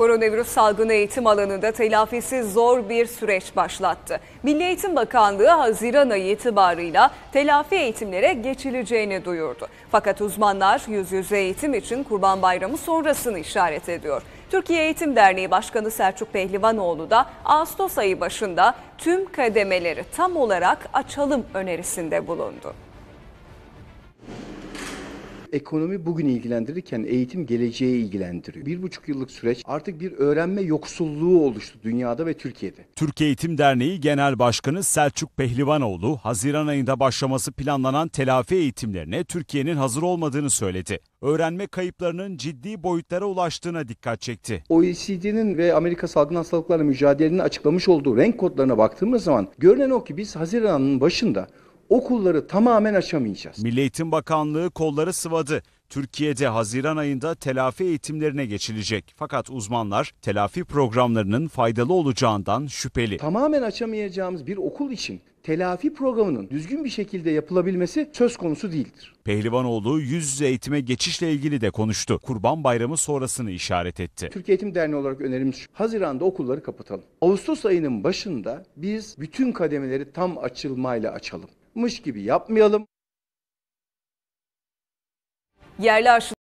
Koronavirüs salgını eğitim alanında telafisi zor bir süreç başlattı. Milli Eğitim Bakanlığı Haziran ayı itibarıyla telafi eğitimlere geçileceğini duyurdu. Fakat uzmanlar yüz yüze eğitim için Kurban Bayramı sonrasını işaret ediyor. Türkiye Eğitim Derneği Başkanı Selçuk Pehlivanoğlu da Ağustos ayı başında tüm kademeleri tam olarak açalım önerisinde bulundu. Ekonomi bugün ilgilendirirken eğitim geleceği ilgilendiriyor. Bir buçuk yıllık süreç artık bir öğrenme yoksulluğu oluştu dünyada ve Türkiye'de. Türkiye Eğitim Derneği Genel Başkanı Selçuk Pehlivanoğlu, Haziran ayında başlaması planlanan telafi eğitimlerine Türkiye'nin hazır olmadığını söyledi. Öğrenme kayıplarının ciddi boyutlara ulaştığına dikkat çekti. OECD'nin ve Amerika Salgın Hastalıkları Mücadele'nin açıklamış olduğu renk kodlarına baktığımız zaman görünen o ki biz Haziran'ın başında okulları tamamen açamayacağız. Milli Eğitim Bakanlığı kolları sıvadı. Türkiye'de Haziran ayında telafi eğitimlerine geçilecek. Fakat uzmanlar telafi programlarının faydalı olacağından şüpheli. Tamamen açamayacağımız bir okul için telafi programının düzgün bir şekilde yapılabilmesi söz konusu değildir. Pehlivanoğlu yüz yüze eğitime geçişle ilgili de konuştu. Kurban Bayramı sonrasını işaret etti. Türkiye Eğitim Derneği olarak önerimiz şu. Haziranda okulları kapatalım. Ağustos ayının başında biz bütün kademeleri tam açılmayla açalım mış gibi yapmayalım. Yerli aşılar